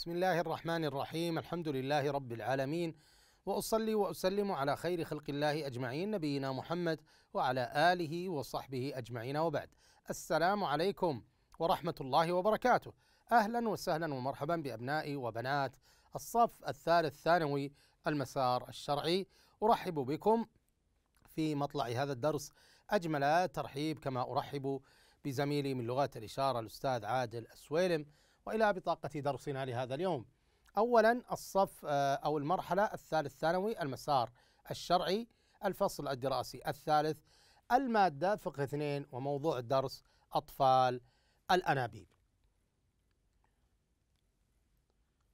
بسم الله الرحمن الرحيم الحمد لله رب العالمين واصلي واسلم على خير خلق الله اجمعين نبينا محمد وعلى اله وصحبه اجمعين وبعد السلام عليكم ورحمه الله وبركاته اهلا وسهلا ومرحبا بابنائي وبنات الصف الثالث ثانوي المسار الشرعي ارحب بكم في مطلع هذا الدرس اجمل ترحيب كما ارحب بزميلي من لغات الاشاره الاستاذ عادل السويلم والى بطاقه درسنا لهذا اليوم. اولا الصف آه، او المرحله الثالث ثانوي المسار الشرعي الفصل الدراسي الثالث الماده فقه اثنين وموضوع الدرس اطفال الانابيب.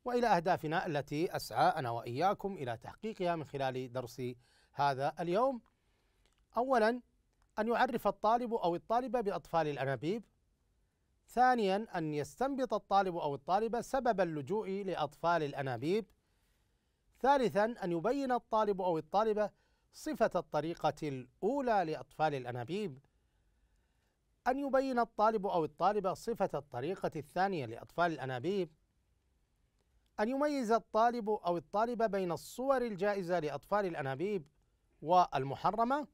والى اهدافنا التي اسعى انا واياكم الى تحقيقها من خلال درس هذا اليوم. اولا ان يعرف الطالب او الطالبه باطفال الانابيب ثانيا أن يستنبط الطالب أو الطالبة سبب اللجوء لأطفال الأنابيب ثالثا أن يبين الطالب أو الطالبة صفة الطريقة الأولى لأطفال الأنابيب أن يبين الطالب أو الطالبة صفة الطريقة الثانية لأطفال الأنابيب أن يميز الطالب أو الطالبة بين الصور الجائزة لأطفال الأنابيب والمحرمة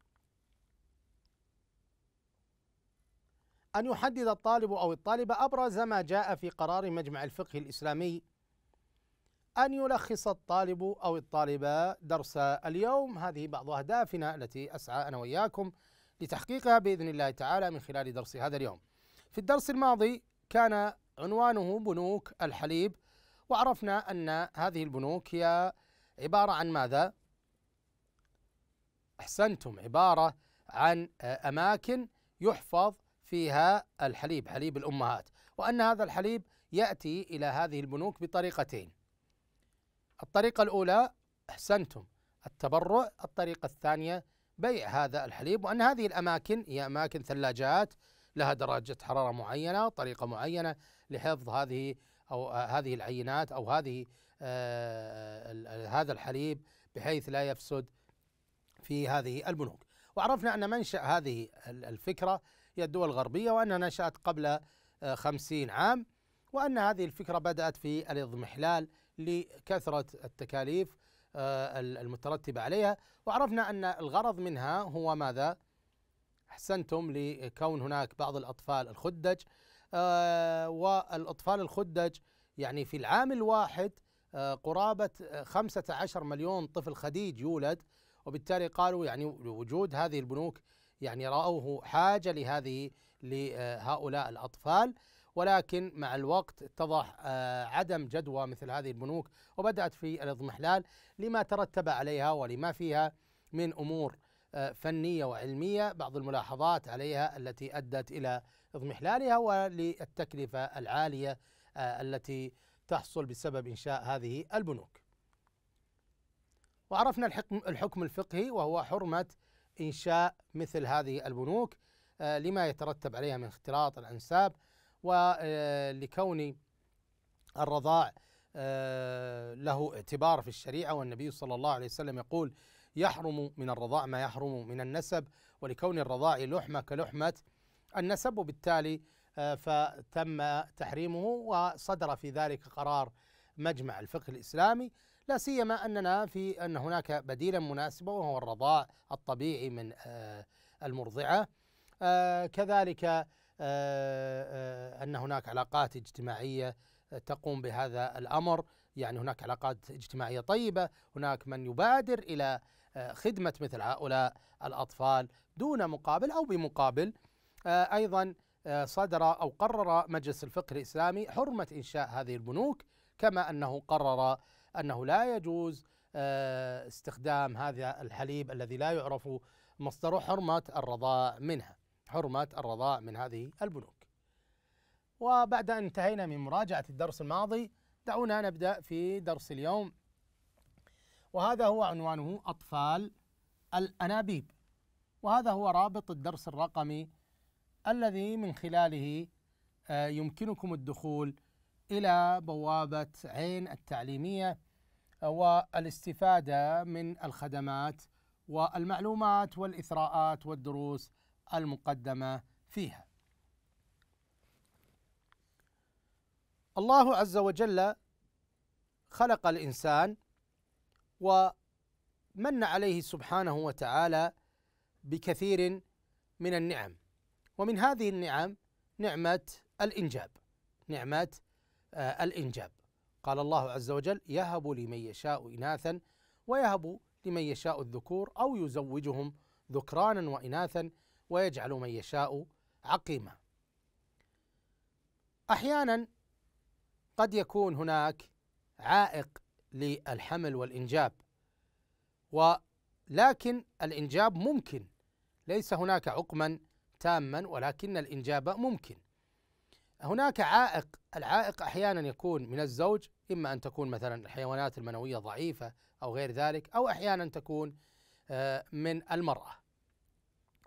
أن يحدد الطالب أو الطالبة أبرز ما جاء في قرار مجمع الفقه الإسلامي أن يلخص الطالب أو الطالبة درس اليوم هذه بعض أهدافنا التي أسعى أنا وإياكم لتحقيقها بإذن الله تعالى من خلال درس هذا اليوم في الدرس الماضي كان عنوانه بنوك الحليب وعرفنا أن هذه البنوك هي عبارة عن ماذا؟ أحسنتم عبارة عن أماكن يحفظ فيها الحليب حليب الأمهات وأن هذا الحليب يأتي إلى هذه البنوك بطريقتين الطريقة الأولى أحسنتم التبرع الطريقة الثانية بيع هذا الحليب وأن هذه الأماكن هي أماكن ثلاجات لها درجة حرارة معينة طريقة معينة لحفظ هذه أو هذه العينات أو هذه آه هذا الحليب بحيث لا يفسد في هذه البنوك وعرفنا أن منشأ هذه الفكرة هي الدول الغربية وأنها نشأت قبل آه، خمسين عام وأن هذه الفكرة بدأت في الاضمحلال لكثرة التكاليف آه، المترتبة عليها وعرفنا أن الغرض منها هو ماذا؟ أحسنتم لكون هناك بعض الأطفال الخدج آه، والأطفال الخدج يعني في العام الواحد قرابة 15 مليون طفل خديج يولد وبالتالي قالوا يعني وجود هذه البنوك يعني رأوه حاجة لهذه لهؤلاء الأطفال ولكن مع الوقت اتضح آه، عدم جدوى مثل هذه البنوك وبدأت في الاضمحلال لما ترتب عليها ولما فيها من أمور آه، فنية وعلمية بعض الملاحظات عليها التي أدت إلى اضمحلالها وللتكلفة العالية آه، التي تحصل بسبب إنشاء هذه البنوك وعرفنا الحكم, الحكم الفقهي وهو حرمة إنشاء مثل هذه البنوك آه، لما يترتب عليها من اختلاط الأنساب ولكون آه، الرضاع آه، له اعتبار في الشريعة والنبي صلى الله عليه وسلم يقول يحرم من الرضاع ما يحرم من النسب ولكون الرضاع لحمة كلحمة النسب وبالتالي فتم تحريمه وصدر في ذلك قرار مجمع الفقه الإسلامي لا سيما أننا في أن هناك بديلا مناسبا وهو الرضاء الطبيعي من آه، المرضعة آه، كذلك آه، أن هناك علاقات اجتماعية تقوم بهذا الأمر يعني هناك علاقات اجتماعية طيبة هناك من يبادر إلى خدمة مثل هؤلاء الأطفال دون مقابل أو بمقابل أيضا صدر أو قرر مجلس الفقه الإسلامي حرمة إنشاء هذه البنوك كما أنه قرر أنه لا يجوز آه، استخدام هذا الحليب الذي لا يعرف مصدره حرمة الرضاء منها حرمة الرضاء من هذه البنوك وبعد أن انتهينا من مراجعة الدرس الماضي دعونا نبدأ في درس اليوم وهذا هو عنوانه أطفال الأنابيب وهذا هو رابط الدرس الرقمي الذي من خلاله آه، يمكنكم الدخول إلى بوابة عين التعليمية والاستفادة من الخدمات والمعلومات والإثراءات والدروس المقدمة فيها. الله عز وجل خلق الإنسان ومن عليه سبحانه وتعالى بكثير من النعم ومن هذه النعم نعمة الإنجاب نعمة آه، الإنجاب قال الله عز وجل يهب لمن يشاء إناثا ويهب لمن يشاء الذكور أو يزوجهم ذكرانا وإناثا ويجعل من يشاء عقيما أحيانا قد يكون هناك عائق للحمل والإنجاب ولكن الإنجاب ممكن ليس هناك عقما تاما ولكن الإنجاب ممكن هناك عائق العائق احيانا يكون من الزوج اما ان تكون مثلا الحيوانات المنويه ضعيفه او غير ذلك او احيانا تكون آه، من المراه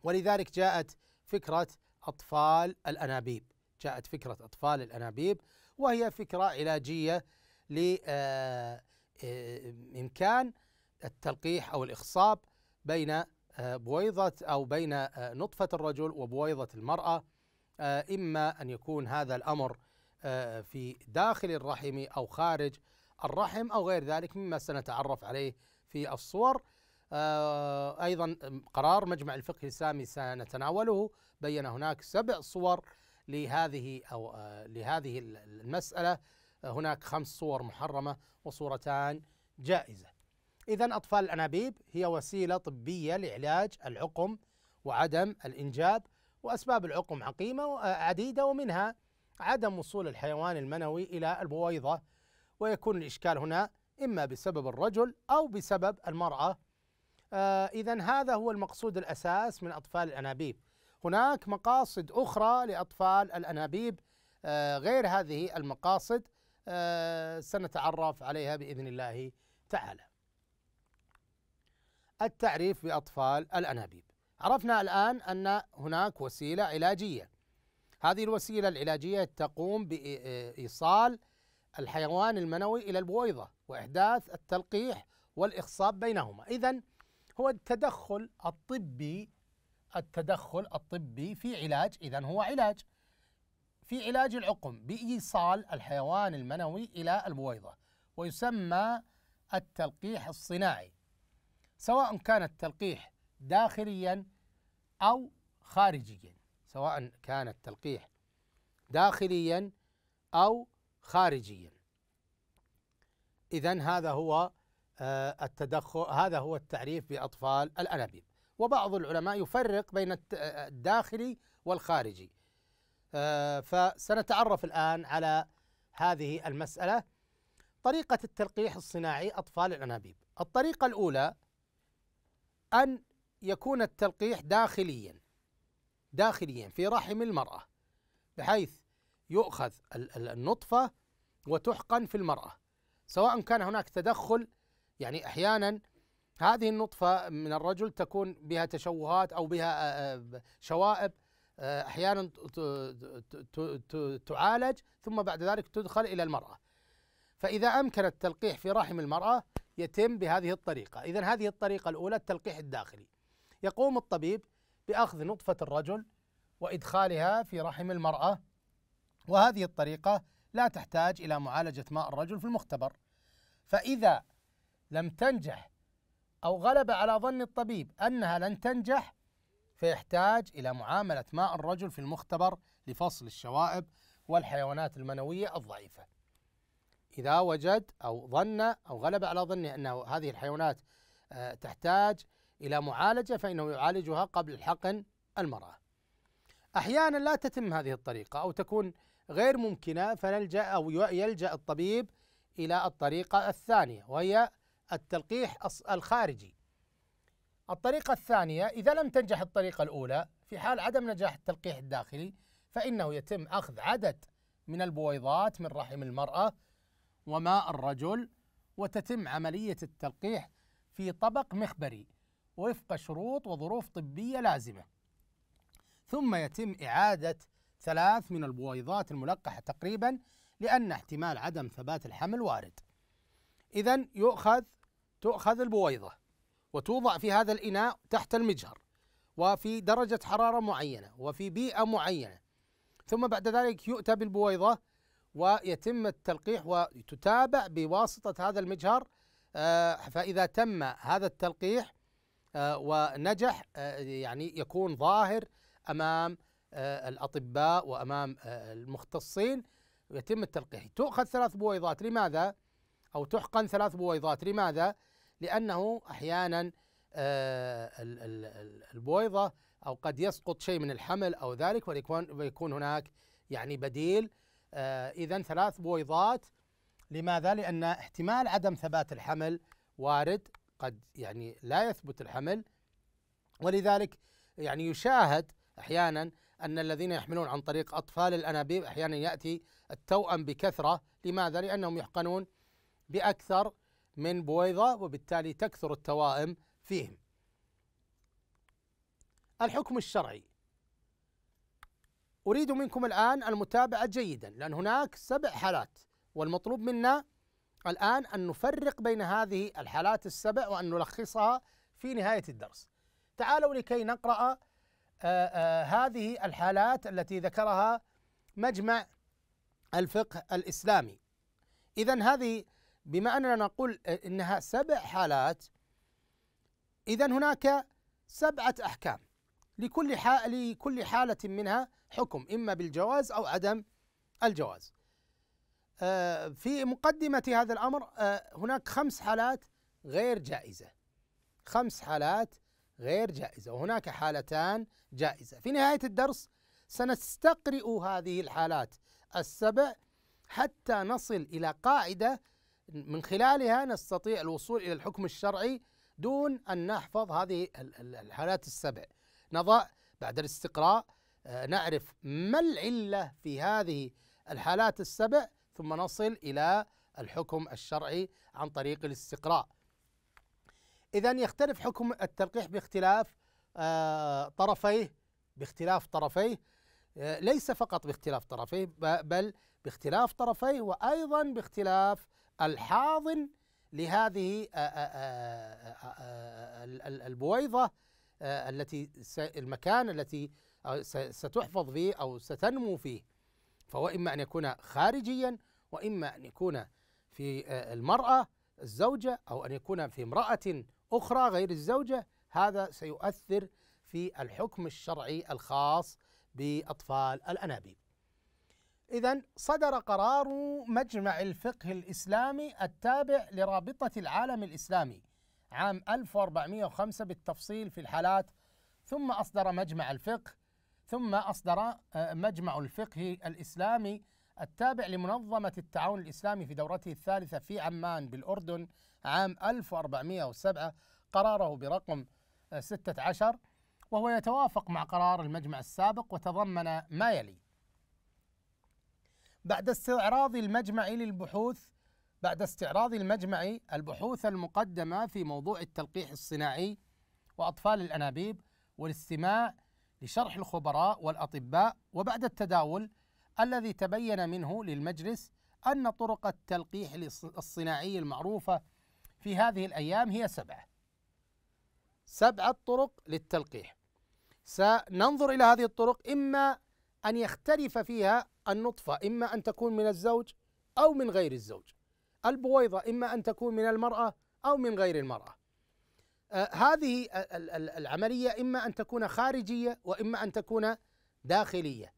ولذلك جاءت فكره اطفال الانابيب جاءت فكره اطفال الانابيب وهي فكره علاجيه لامكان آه، آه، التلقيح او الاخصاب بين بويضه او بين نطفه الرجل وبويضه المراه آه، إما أن يكون هذا الأمر آه، في داخل الرحم أو خارج الرحم أو غير ذلك مما سنتعرف عليه في الصور آه، أيضا قرار مجمع الفقه الإسلامي سنتناوله بين هناك سبع صور لهذه أو لهذه المسألة هناك خمس صور محرمة وصورتان جائزة إذا أطفال الأنابيب هي وسيلة طبية لعلاج العقم وعدم الإنجاب وأسباب العقم عقيمة عديدة ومنها عدم وصول الحيوان المنوي إلى البويضة ويكون الإشكال هنا إما بسبب الرجل أو بسبب المرأة آه إذا هذا هو المقصود الأساس من أطفال الأنابيب هناك مقاصد أخرى لأطفال الأنابيب آه غير هذه المقاصد آه سنتعرف عليها بإذن الله تعالى التعريف بأطفال الأنابيب عرفنا الآن أن هناك وسيلة علاجية هذه الوسيلة العلاجية تقوم بإيصال الحيوان المنوي إلى البويضة وإحداث التلقيح والإخصاب بينهما إذا هو التدخل الطبي التدخل الطبي في علاج إذا هو علاج في علاج العقم بإيصال الحيوان المنوي إلى البويضة ويسمى التلقيح الصناعي سواء كان التلقيح داخليا أو خارجيا سواء كان التلقيح داخليا أو خارجيا إذا هذا هو آه، التدخل هذا هو التعريف بأطفال الأنابيب وبعض العلماء يفرق بين آه، الداخلي والخارجي آه، فسنتعرف الآن على هذه المسألة طريقة التلقيح الصناعي أطفال الأنابيب الطريقة الأولى أن يكون التلقيح داخليا داخليا في رحم المرأة بحيث يؤخذ النطفة وتحقن في المرأة سواء كان هناك تدخل يعني أحيانا هذه النطفة من الرجل تكون بها تشوهات أو بها آه، آه، شوائب آه، أحيانا تعالج ثم بعد ذلك تدخل إلى المرأة فإذا أمكن التلقيح في رحم المرأة يتم بهذه الطريقة إذا هذه الطريقة الأولى التلقيح الداخلي يقوم الطبيب باخذ نطفه الرجل وادخالها في رحم المراه وهذه الطريقه لا تحتاج الى معالجه ماء الرجل في المختبر فاذا لم تنجح او غلب على ظن الطبيب انها لن تنجح فيحتاج الى معامله ماء الرجل في المختبر لفصل الشوائب والحيوانات المنويه الضعيفه. اذا وجد او ظن او غلب على ظنه ان هذه الحيوانات آه، تحتاج إلى معالجة فإنه يعالجها قبل حقن المرأة أحيانا لا تتم هذه الطريقة أو تكون غير ممكنة فنلجأ أو يلجأ الطبيب إلى الطريقة الثانية وهي التلقيح الخارجي الطريقة الثانية إذا لم تنجح الطريقة الأولى في حال عدم نجاح التلقيح الداخلي فإنه يتم أخذ عدد من البويضات من رحم المرأة وماء الرجل وتتم عملية التلقيح في طبق مخبري وفق شروط وظروف طبية لازمة ثم يتم إعادة ثلاث من البويضات الملقحة تقريبا لأن احتمال عدم ثبات الحمل وارد إذا يؤخذ تؤخذ البويضة وتوضع في هذا الإناء تحت المجهر وفي درجة حرارة معينة وفي بيئة معينة ثم بعد ذلك يؤتى بالبويضة ويتم التلقيح وتتابع بواسطة هذا المجهر آه، فإذا تم هذا التلقيح آه، ونجح آه، يعني يكون ظاهر امام آه، الاطباء وامام المختصين ويتم التلقيح تؤخذ ثلاث بويضات لماذا او تحقن ثلاث بويضات لماذا لانه احيانا البويضه او قد يسقط شيء من الحمل او ذلك ويكون هناك يعني بديل اذا ثلاث بويضات لماذا لان احتمال عدم ثبات الحمل وارد قد يعني لا يثبت الحمل ولذلك يعني يشاهد احيانا ان الذين يحملون عن طريق اطفال الانابيب احيانا ياتي التوأم بكثره، لماذا؟ لانهم يحقنون باكثر من بويضه وبالتالي تكثر التوائم فيهم. الحكم الشرعي أريد منكم الآن المتابعة جيدا لأن هناك سبع حالات والمطلوب منا الآن أن نفرق بين هذه الحالات السبع وأن نلخصها في نهاية الدرس تعالوا لكي نقرأ آه، آه، هذه الحالات التي ذكرها مجمع الفقه الإسلامي إذا هذه بما أننا نقول آه، إنها سبع حالات إذا هناك سبعة أحكام لكل لكل حالة منها حكم إما بالجواز أو عدم الجواز آه، في مقدمة هذا الأمر آه، هناك خمس حالات غير جائزة خمس حالات غير جائزة وهناك حالتان جائزة في نهاية الدرس سنستقرئ هذه الحالات السبع حتى نصل إلى قاعدة من خلالها نستطيع الوصول إلى الحكم الشرعي دون أن نحفظ هذه الحالات السبع نضع بعد الاستقراء آه، نعرف ما العلة في هذه الحالات السبع ثم نصل إلى الحكم الشرعي عن طريق الاستقراء إذا يختلف حكم التلقيح باختلاف آه، طرفيه باختلاف طرفيه آه، ليس فقط باختلاف طرفيه بل باختلاف طرفيه وأيضا باختلاف الحاضن لهذه آه، البويضة التي المكان التي ستحفظ فيه أو ستنمو فيه فهو إما أن يكون خارجيا وإما أن يكون في آه، المرأة الزوجة أو أن يكون في امرأة أخرى غير الزوجة هذا سيؤثر في الحكم الشرعي الخاص بأطفال الأنابيب إذا صدر قرار مجمع الفقه الإسلامي التابع لرابطة العالم الإسلامي عام 1405 بالتفصيل في الحالات ثم أصدر مجمع الفقه ثم أصدر آه، مجمع الفقه الإسلامي التابع لمنظمة التعاون الإسلامي في دورته الثالثة في عمان بالأردن عام 1407 قراره برقم 16 آه، وهو يتوافق مع قرار المجمع السابق وتضمن ما يلي بعد استعراض المجمع للبحوث بعد استعراض المجمع البحوث المقدمة في موضوع التلقيح الصناعي وأطفال الأنابيب والاستماع لشرح الخبراء والأطباء وبعد التداول الذي تبين منه للمجلس أن طرق التلقيح الصناعي المعروفة في هذه الأيام هي سبعة سبعة طرق للتلقيح سننظر إلى هذه الطرق إما أن يختلف فيها النطفة إما أن تكون من الزوج أو من غير الزوج البويضة إما أن تكون من المرأة أو من غير المرأة آه، هذه آه، العملية إما أن تكون خارجية وإما أن تكون داخلية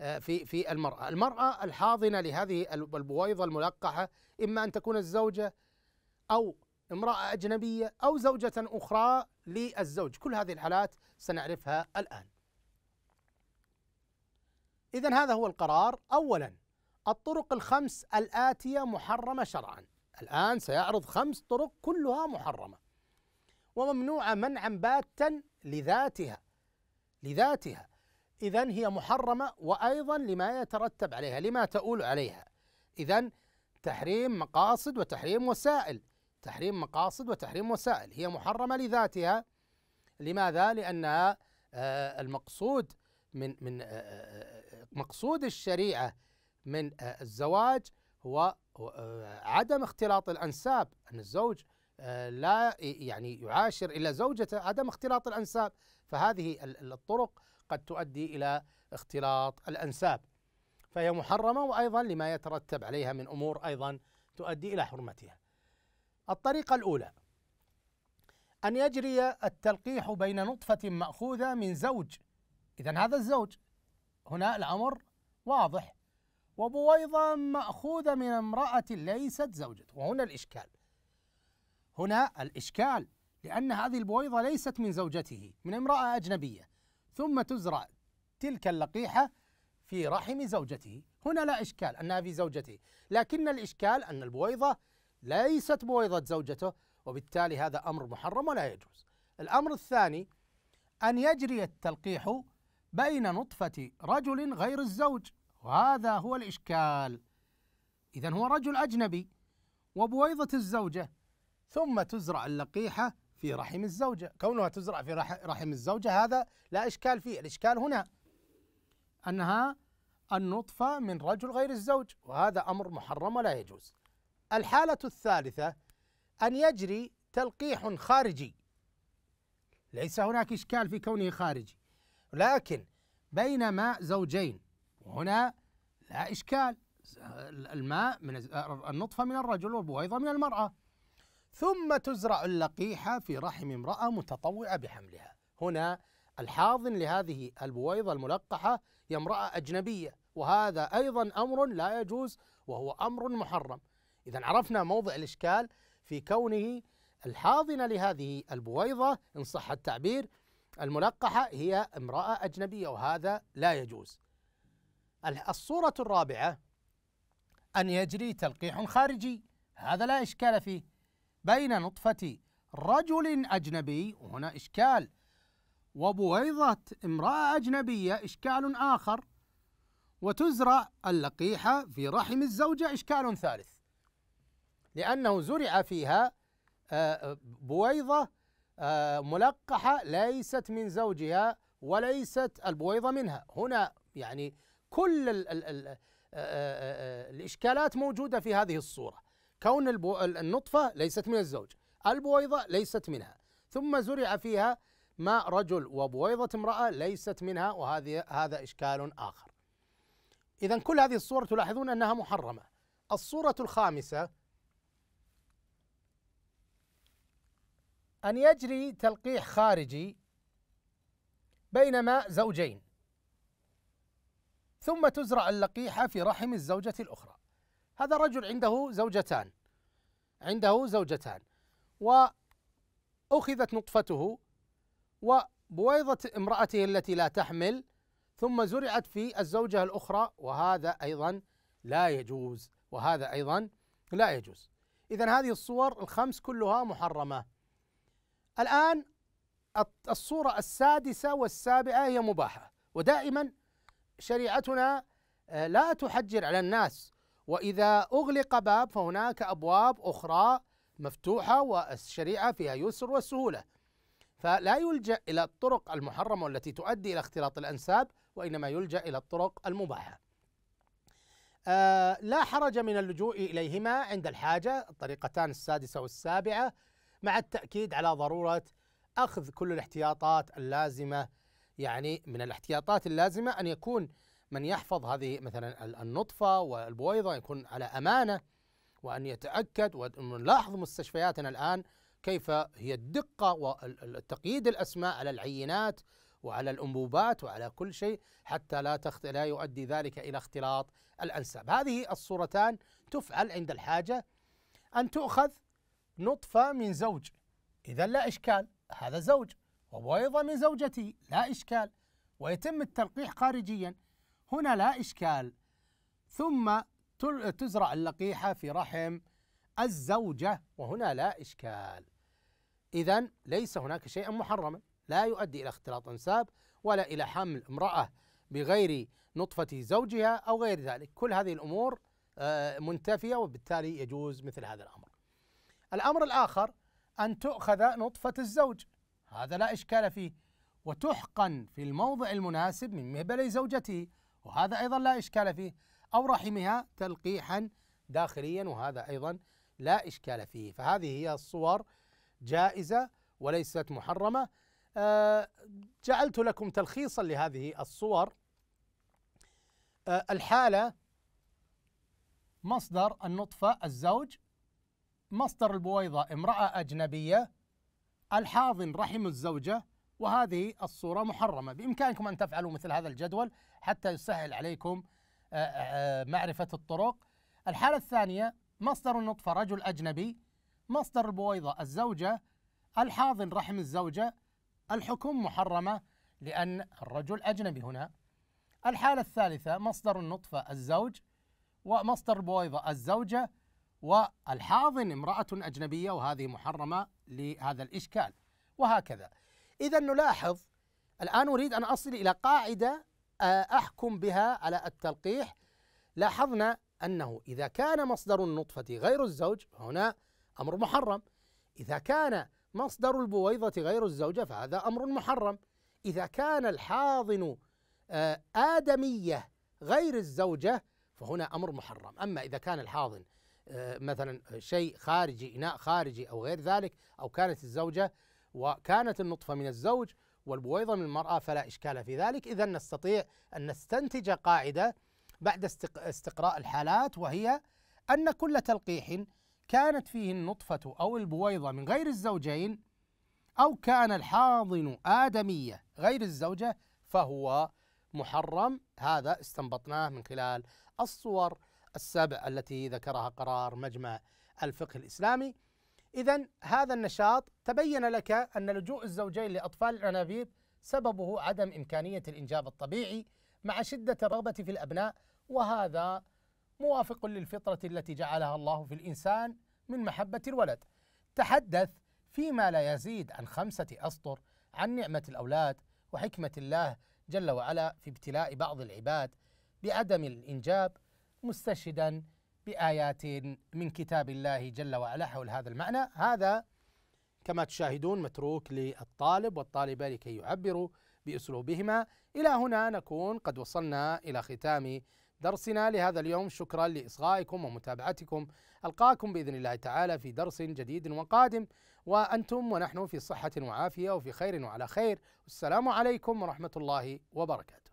آه، في في المرأة، المرأة الحاضنة لهذه البويضة الملقحة إما أن تكون الزوجة أو امرأة أجنبية أو زوجة أخرى للزوج، كل هذه الحالات سنعرفها الآن. إذا هذا هو القرار، أولا الطرق الخمس الآتية محرمة شرعا. الآن سيعرض خمس طرق كلها محرمة. وممنوعة منعا باتا لذاتها لذاتها إذا هي محرمة وأيضا لما يترتب عليها لما تؤول عليها إذا تحريم مقاصد وتحريم وسائل تحريم مقاصد وتحريم وسائل هي محرمة لذاتها لماذا؟ لأنها آه، المقصود من من آه، آه، مقصود الشريعة من الزواج هو عدم اختلاط الأنساب أن الزوج آه، لا يعني يعاشر الى زوجته عدم اختلاط الانساب فهذه الطرق قد تؤدي الى اختلاط الانساب فهي محرمه وايضا لما يترتب عليها من امور ايضا تؤدي الى حرمتها. الطريقه الاولى ان يجري التلقيح بين نطفه ماخوذه من زوج اذا هذا الزوج هنا الامر واضح وبويضه ماخوذه من امراه ليست زوجته وهنا الاشكال هنا الإشكال لأن هذه البويضة ليست من زوجته من امرأة أجنبية ثم تزرع تلك اللقيحة في رحم زوجته هنا لا إشكال أنها في زوجته لكن الإشكال أن البويضة ليست بويضة زوجته وبالتالي هذا أمر محرم ولا يجوز الأمر الثاني أن يجري التلقيح بين نطفة رجل غير الزوج وهذا هو الإشكال إذا هو رجل أجنبي وبويضة الزوجة ثم تزرع اللقيحة في رحم الزوجة كونها تزرع في رحم الزوجة هذا لا إشكال فيه الإشكال هنا أنها النطفة من رجل غير الزوج وهذا أمر محرم ولا يجوز الحالة الثالثة أن يجري تلقيح خارجي ليس هناك إشكال في كونه خارجي لكن بينما زوجين وهنا لا إشكال الماء من النطفة من الرجل والبويضة من المرأة ثم تزرع اللقيحة في رحم امرأة متطوعة بحملها هنا الحاضن لهذه البويضة الملقحة هي امرأة أجنبية وهذا أيضا أمر لا يجوز وهو أمر محرم إذا عرفنا موضع الإشكال في كونه الحاضنة لهذه البويضة إن صح التعبير الملقحة هي امرأة أجنبية وهذا لا يجوز الصورة الرابعة أن يجري تلقيح خارجي هذا لا إشكال فيه بين نطفة رجل أجنبي وهنا إشكال وبويضة امرأة أجنبية إشكال آخر وتزرع اللقيحة في رحم الزوجة إشكال ثالث لأنه زرع فيها آه، بويضة آه، ملقحة ليست من زوجها وليست البويضة منها هنا يعني كل الـ الـ الـ آه، الإشكالات موجودة في هذه الصورة كون البو... النطفة ليست من الزوج البويضة ليست منها ثم زرع فيها ماء رجل وبويضة امرأة ليست منها وهذه هذا إشكال آخر إذا كل هذه الصور تلاحظون أنها محرمة الصورة الخامسة أن يجري تلقيح خارجي بينما زوجين ثم تزرع اللقيحة في رحم الزوجة الأخرى هذا الرجل عنده زوجتان عنده زوجتان وأخذت نطفته وبويضة امرأته التي لا تحمل ثم زرعت في الزوجة الأخرى وهذا أيضا لا يجوز وهذا أيضا لا يجوز إذا هذه الصور الخمس كلها محرمة الآن الصورة السادسة والسابعة هي مباحة ودائما شريعتنا آه، لا تحجر على الناس وإذا أغلق باب فهناك أبواب أخرى مفتوحة والشريعة فيها يسر وسهولة فلا يلجأ إلى الطرق المحرمة والتي تؤدي إلى اختلاط الأنساب وإنما يلجأ إلى الطرق المباحة آه لا حرج من اللجوء إليهما عند الحاجة الطريقتان السادسة والسابعة مع التأكيد على ضرورة أخذ كل الاحتياطات اللازمة يعني من الاحتياطات اللازمة أن يكون من يحفظ هذه مثلا النطفة والبويضة يكون على أمانة وأن يتأكد ونلاحظ مستشفياتنا الآن كيف هي الدقة والتقييد الأسماء على العينات وعلى الأنبوبات وعلى كل شيء حتى لا تخت... لا يؤدي ذلك إلى اختلاط الأنساب هذه الصورتان تفعل عند الحاجة أن تؤخذ نطفة من زوج إذا لا إشكال هذا زوج وبويضة من زوجته لا إشكال ويتم التلقيح خارجيا هنا لا إشكال ثم تزرع اللقيحة في رحم الزوجة وهنا لا إشكال إذا ليس هناك شيئا محرما لا يؤدي إلى اختلاط أنساب ولا إلى حمل امرأة بغير نطفة زوجها أو غير ذلك كل هذه الأمور آه، منتفية وبالتالي يجوز مثل هذا الأمر الأمر الآخر أن تؤخذ نطفة الزوج هذا لا إشكال فيه وتحقن في الموضع المناسب من مهبلي زوجته وهذا أيضا لا إشكال فيه أو رحمها تلقيحا داخليا وهذا أيضا لا إشكال فيه فهذه هي الصور جائزة وليست محرمة أه جعلت لكم تلخيصا لهذه الصور أه الحالة مصدر النطفة الزوج مصدر البويضة امرأة أجنبية الحاضن رحم الزوجة وهذه الصورة محرمة بإمكانكم أن تفعلوا مثل هذا الجدول حتى يسهل عليكم آه، آه، آه، معرفة الطرق الحالة الثانية مصدر النطفة رجل أجنبي مصدر البويضة الزوجة الحاضن رحم الزوجة الحكم محرمة لأن الرجل أجنبي هنا الحالة الثالثة مصدر النطفة الزوج ومصدر البويضة الزوجة والحاضن امرأة أجنبية وهذه محرمة لهذا الإشكال وهكذا إذا نلاحظ الآن أريد أن أصل إلى قاعدة آه، أحكم بها على التلقيح لاحظنا أنه إذا كان مصدر النطفة غير الزوج هنا أمر محرم إذا كان مصدر البويضة غير الزوجة فهذا أمر محرم إذا كان الحاضن آه، آدمية غير الزوجة فهنا أمر محرم أما إذا كان الحاضن آه، مثلا شيء خارجي إناء خارجي أو غير ذلك أو كانت الزوجة وكانت النطفة من الزوج والبويضة من المرأة فلا إشكال في ذلك إذا نستطيع أن نستنتج قاعدة بعد استقراء الحالات وهي أن كل تلقيح كانت فيه النطفة أو البويضة من غير الزوجين أو كان الحاضن آدمية غير الزوجة فهو محرم هذا استنبطناه من خلال الصور السبع التي ذكرها قرار مجمع الفقه الإسلامي إذا هذا النشاط تبين لك أن لجوء الزوجين لأطفال الأنابيب سببه عدم إمكانية الإنجاب الطبيعي مع شدة الرغبة في الأبناء وهذا موافق للفطرة التي جعلها الله في الإنسان من محبة الولد تحدث فيما لا يزيد عن خمسة أسطر عن نعمة الأولاد وحكمة الله جل وعلا في ابتلاء بعض العباد بعدم الإنجاب مستشهدا بآيات من كتاب الله جل وعلا حول هذا المعنى هذا كما تشاهدون متروك للطالب والطالبة لكي يعبروا بأسلوبهما إلى هنا نكون قد وصلنا إلى ختام درسنا لهذا اليوم شكرا لإصغائكم ومتابعتكم ألقاكم بإذن الله تعالى في درس جديد وقادم وأنتم ونحن في صحة وعافية وفي خير وعلى خير والسلام عليكم ورحمة الله وبركاته